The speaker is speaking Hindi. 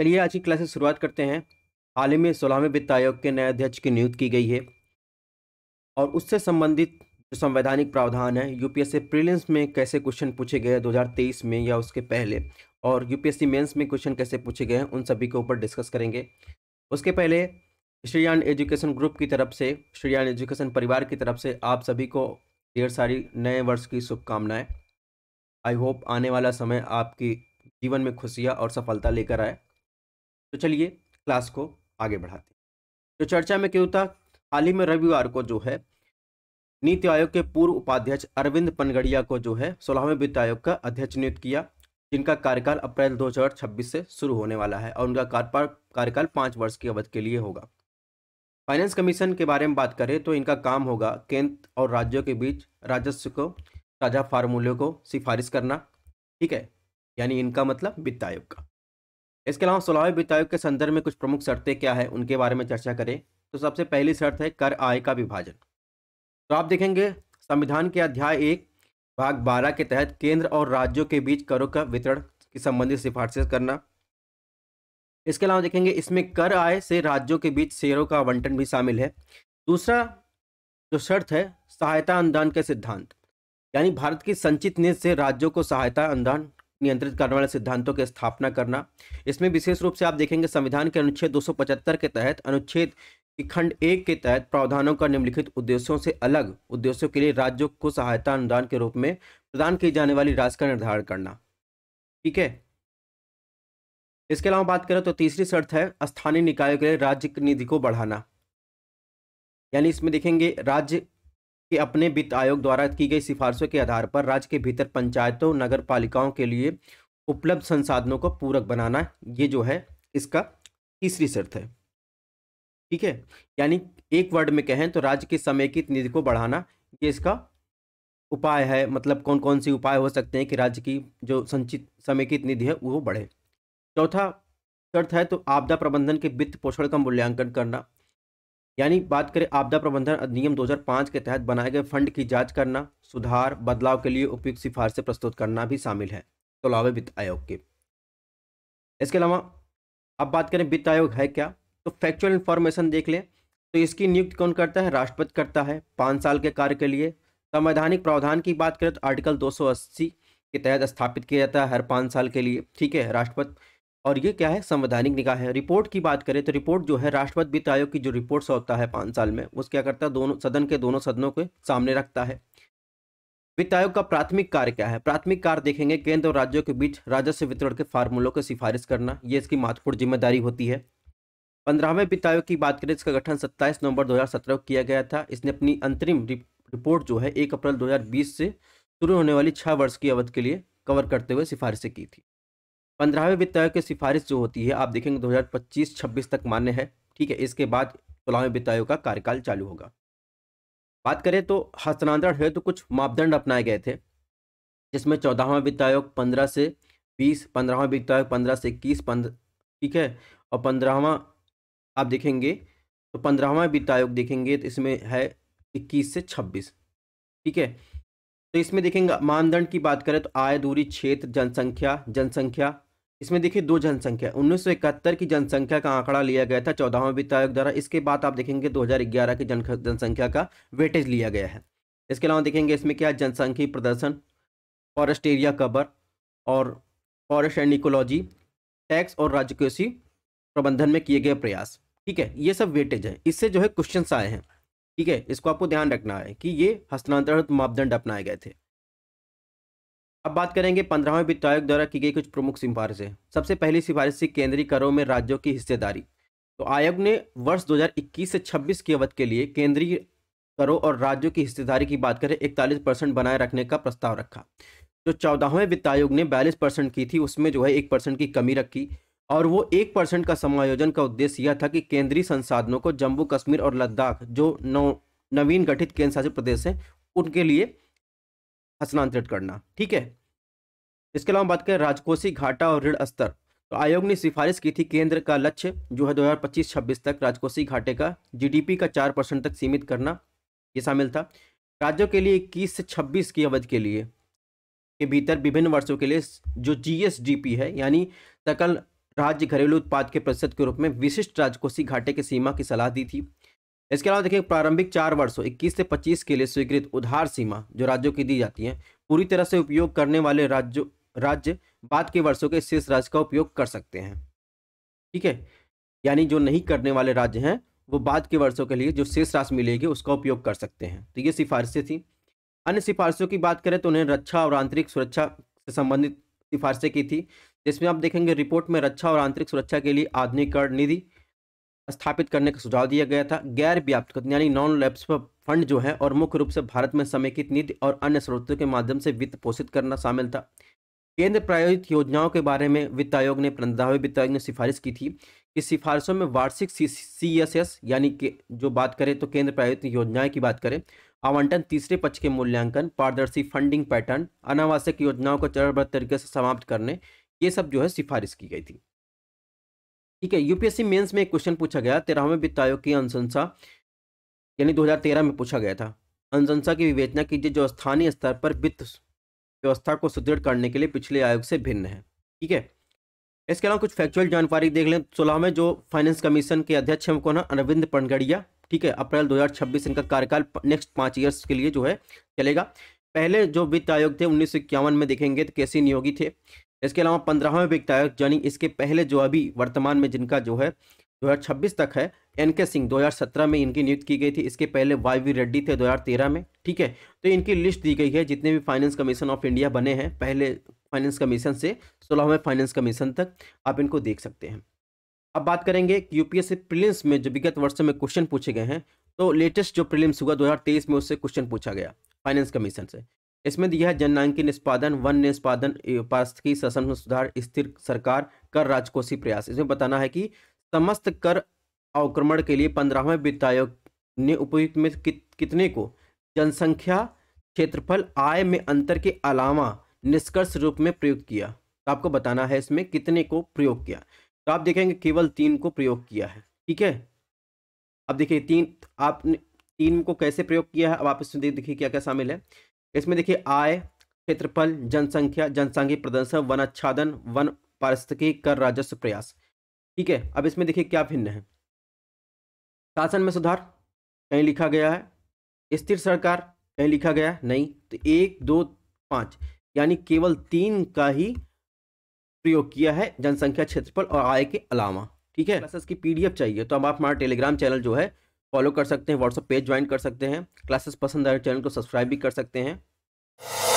चलिए आज की क्लास से शुरुआत करते हैं हाल ही में सोलहवें वित्त आयोग के नए अध्यक्ष की नियुक्ति की गई है और उससे संबंधित जो संवैधानिक प्रावधान है यूपीएससी प्रीलिम्स में कैसे क्वेश्चन पूछे गए 2023 में या उसके पहले और यूपीएससी मेंस में क्वेश्चन कैसे पूछे गए उन सभी के ऊपर डिस्कस करेंगे उसके पहले श्रीयान एजुकेशन ग्रुप की तरफ से श्रीयान एजुकेशन परिवार की तरफ से आप सभी को ढेर सारी नए वर्ष की शुभकामनाएँ आई होप आने वाला समय आपकी जीवन में खुशियाँ और सफलता लेकर आए तो चलिए क्लास को आगे बढ़ाते तो चर्चा में क्यों था हाल ही में रविवार को जो है नीति आयोग के पूर्व उपाध्यक्ष अरविंद पनगड़िया को जो है सोलहवें वित्त आयोग का अध्यक्ष नियुक्त किया जिनका कार्यकाल अप्रैल 2026 से शुरू होने वाला है और उनका कार्यकाल पाँच वर्ष की अवधि के लिए होगा फाइनेंस कमीशन के बारे में बात करें तो इनका काम होगा केंद्र और राज्यों के बीच राजस्व को ताजा फार्मूले को सिफारिश करना ठीक है यानी इनका मतलब वित्त आयोग का इसके अलावा वित्त आयोग के संदर्भ में कुछ प्रमुख शर्तें क्या है उनके बारे में चर्चा करें तो सबसे पहली शर्त है कर आय का विभाजन तो आप देखेंगे संविधान के अध्याय एक भाग बारह के तहत केंद्र और राज्यों के बीच करों का वितरण के संबंधित सिफारिश करना इसके अलावा देखेंगे इसमें कर आय से राज्यों के बीच शेयरों का आवंटन भी शामिल है दूसरा जो शर्त है सहायता अनुदान के सिद्धांत यानी भारत की संचित निधि से राज्यों को सहायता अनुदान नियंत्रित करने वाले सिद्धांतों की स्थापना करना इसमें विशेष रूप से आप देखेंगे संविधान के अनुच्छेद 275 के तहत अनुच्छेद खंड एक के तहत प्रावधानों का निम्नलिखित उद्देश्यों से अलग उद्देश्यों के लिए राज्यों को सहायता अनुदान के रूप में प्रदान की जाने वाली राशि का निर्धारण करना ठीक है इसके अलावा बात करें तो तीसरी शर्त है स्थानीय निकायों के लिए राज्य निधि को बढ़ाना यानी इसमें देखेंगे राज्य कि अपने वित्त आयोग द्वारा की गई सिफारिशों के आधार पर राज्य के भीतर पंचायतों नगर पालिकाओं के लिए उपलब्ध संसाधनों को पूरक बनाना ये जो है इसका तीसरी शर्त है ठीक है यानी एक वर्ड में कहें तो राज्य की समेकित निधि को बढ़ाना ये इसका उपाय है मतलब कौन कौन सी उपाय हो सकते हैं कि राज्य की जो संचित समेकित निधि है वो बढ़े चौथा शर्त है तो आपदा प्रबंधन के वित्त पोषण का मूल्यांकन करना यानी बात करें आपदा प्रबंधन अधिनियम 2005 के तहत बनाए गए फंड की जांच करना सुधार बदलाव के लिए उपयुक्त सिफारिशें प्रस्तुत करना भी शामिल है सोलहवें वित्त आयोग के इसके अलावा अब बात करें वित्त आयोग है क्या तो फैक्चुअल इन्फॉर्मेशन देख लें तो इसकी नियुक्ति कौन करता है राष्ट्रपति करता है पाँच साल के कार्य के लिए संवैधानिक प्रावधान की बात करें तो आर्टिकल दो के तहत स्थापित किया जाता है हर पाँच साल के लिए ठीक है राष्ट्रपति और ये क्या है संवैधानिक निकाय है रिपोर्ट की बात करें तो रिपोर्ट जो है राष्ट्रपति वित्त आयोग की जो रिपोर्ट होता है पाँच साल में वो क्या करता है दोनों सदन के दोनों सदनों के सामने रखता है वित्त आयोग का प्राथमिक कार्य क्या है प्राथमिक कार्य देखेंगे केंद्र और राज्यों के बीच राजस्व वितरण के फार्मूलों की सिफारिश करना ये इसकी महत्वपूर्ण जिम्मेदारी होती है पंद्रहवें वित्त आयोग की बात करें इसका गठन सत्ताईस नवंबर दो को किया गया था इसने अपनी अंतरिम रिपोर्ट जो है एक अप्रैल दो से शुरू होने वाली छह वर्ष की अवधि के लिए कवर करते हुए सिफारिशें की थी पंद्रहवें वित्त आयोग की सिफारिश जो होती है आप देखेंगे 2025-26 तक मान्य है ठीक है इसके बाद सोलहवें वित्त आयोग का कार्यकाल चालू होगा बात करें तो हस्तांतरण हेतु तो कुछ मापदंड अपनाए गए थे जिसमें चौदहवा वित्त आयोग पंद्रह से बीस पंद्रहवा वित्त आयोग पंद्रह से इक्कीस पंद्रह ठीक है और पंद्रहवा आप देखेंगे तो पंद्रहवा वित्त आयोग देखेंगे तो इसमें है इक्कीस से छब्बीस ठीक है तो इसमें देखेंगे मानदंड की बात करें तो आय दूरी क्षेत्र जनसंख्या जनसंख्या इसमें देखिए दो जनसंख्या उन्नीस की जनसंख्या का आंकड़ा लिया गया था चौदहवें वित्त आयोग द्वारा इसके बाद आप देखेंगे 2011 की जनसंख्या का वेटेज लिया गया है इसके अलावा देखेंगे इसमें क्या जनसंख्या प्रदर्शन फॉरेस्ट एरिया कवर और फॉरेस्ट एंड इकोलॉजी टैक्स और राजकोषी प्रबंधन में किए गए प्रयास ठीक है ये सब वेटेज है इससे जो है क्वेश्चन आए हैं ठीक है इसको आपको ध्यान रखना है कि ये हस्तांतरण मापदंड अपनाए गए थे अब बात करेंगे पंद्रहवें वित्त आयोग द्वारा की गई कुछ प्रमुख सिफारिशें सबसे पहली सिफारिश थी केंद्रीय करों में राज्यों की हिस्सेदारी तो आयोग ने वर्ष 2021 से 26 की अवधि के लिए केंद्रीय करों और राज्यों की हिस्सेदारी की बात करें इकतालीस परसेंट बनाए रखने का प्रस्ताव रखा जो चौदहवें वित्त आयोग ने बयालीस परसेंट की थी उसमें जो है एक परसेंट की कमी रखी और वो एक परसेंट का समायोजन का उद्देश्य यह था कि केंद्रीय संसाधनों को जम्मू कश्मीर और लद्दाख जो नौ नवीन गठित केंद्र शासित प्रदेश हैं उनके लिए हस्तांतरित करना ठीक है इसके अलावा बात करें राजकोषीय घाटा और ऋण स्तर तो आयोग ने सिफारिश की थी केंद्र का लक्ष्य जो है 2025-26 तक राजकोषीय घाटे का जीडीपी का चार परसेंट तक सीमित करना ये शामिल था राज्यों के लिए इक्कीस से छब्बीस की अवधि के लिए के भीतर विभिन्न वर्षों के लिए जो जीएसडीपी है यानी सकल राज्य घरेलू उत्पाद के प्रतिशत के रूप में विशिष्ट राजकोषीय घाटे की सीमा की सलाह दी थी इसके अलावा देखिए प्रारंभिक चार वर्षों 21 से 25 के लिए स्वीकृत उधार सीमा जो राज्यों की दी जाती है पूरी तरह से उपयोग करने वाले राज्यों राज्य बाद के वर्षों के शेष राशि का उपयोग कर सकते हैं ठीक है यानी जो नहीं करने वाले राज्य हैं वो बाद के वर्षों के लिए जो शेष राशि मिलेगी उसका उपयोग कर सकते हैं तो ये सिफारिशें थी अन्य सिफारिशों की बात करें तो उन्हें रक्षा और आंतरिक सुरक्षा से संबंधित सिफारिशें की थी जिसमें आप देखेंगे रिपोर्ट में रक्षा और आंतरिक सुरक्षा के लिए आधुनिकरण निधि स्थापित करने का सुझाव दिया गया था गैर व्याप्त यानी नॉन लैप्स फंड जो है और मुख्य रूप से भारत में समेकित नीति और अन्य स्रोतों के माध्यम से वित्त पोषित करना शामिल था केंद्र प्रायोजित योजनाओं के बारे में वित्त आयोग ने पंद्रहवें वित्त आयोग ने सिफारिश की थी कि सिफारिशों में वार्षिक सी एस एस यानी कि जो बात करें तो केंद्र प्रायोजित योजनाएं की बात करें आवंटन तीसरे पक्ष के मूल्यांकन पारदर्शी फंडिंग पैटर्न अनावश्यक योजनाओं को चरणबद्ध तरीके से समाप्त करने ये सब जो है सिफारिश की गई थी ठीक है यूपीएससी मेंस में एक क्वेश्चन पूछा गया तेरहवें वित्त आयोग की अनुशंसा यानी 2013 में पूछा गया था अनुशंसा की विवेचना कीजिए जो स्थानीय स्तर पर वित्त व्यवस्था को सुदृढ़ करने के लिए पिछले आयोग से भिन्न है ठीक है इसके अलावा कुछ फैक्चुअल जानकारी देख लें सोलह में जो फाइनेंस कमीशन के अध्यक्ष हैं कौन है अरविंद पनगड़िया ठीक है अप्रैल 2026 इनका कार्यकाल नेक्स्ट पाँच ईयर्स के लिए जो है चलेगा पहले जो वित्त आयोग थे उन्नीस में देखेंगे तो कैसी नियोगी थे इसके अलावा पंद्रहवें विकट आयुक्त यानी इसके पहले जो अभी वर्तमान में जिनका जो है 2026 तक है एन के सिंह 2017 में इनकी नियुक्ति की गई थी इसके पहले वाई वी रेड्डी थे 2013 में ठीक है तो इनकी लिस्ट दी गई है जितने भी फाइनेंस कमीशन ऑफ इंडिया बने हैं पहले फाइनेंस कमीशन से सोलहवें फाइनेंस कमीशन तक आप इनको देख सकते हैं अब बात करेंगे कि यूपीएससी प्रिलिम्स में जो विगत वर्ष में क्वेश्चन पूछे गए हैं तो लेटेस्ट जो प्रिलिम्स हुआ 2023 में उससे क्वेश्चन पूछा गया फाइनेंस कमीशन से इसमें दिया है जननांकी निष्पादन वन निष्पादन पारिस्थिकी शासन सुधार स्थिर सरकार कर राजकोषीय प्रयास इसमें बताना है कि समस्त कर अवक्रमण के लिए पंद्रहवें वित्त आयोग ने उपयुक्त में कितने को जनसंख्या क्षेत्रफल आय में अंतर के अलावा निष्कर्ष रूप में प्रयोग किया तो आपको बताना है इसमें कितने को प्रयोग किया तो आप देखेंगे केवल तीन को प्रयोग किया है ठीक है अब देखिए तीन आपने तीन को कैसे प्रयोग किया है अब आप इसमें देखिए क्या क्या शामिल है इसमें देखिए आय क्षेत्रफल जनसंख्या जनसंख्या प्रदर्शन वन आच्छादन वन पारिस्थितिकी कर राजस्व प्रयास ठीक है अब इसमें देखिए क्या भिन्न है शासन में सुधार कहीं लिखा गया है स्थिर सरकार कहीं लिखा गया नहीं तो एक दो पाँच यानी केवल तीन का ही प्रयोग किया है जनसंख्या क्षेत्रफल और आय के अलावा ठीक है क्लासेस की पीडीएफ चाहिए तो अब आप हमारा टेलीग्राम चैनल जो है फॉलो कर सकते हैं व्हाट्सअप पेज ज्वाइन कर सकते हैं क्लासेस पसंद आए तो चैनल को सब्सक्राइब भी कर सकते हैं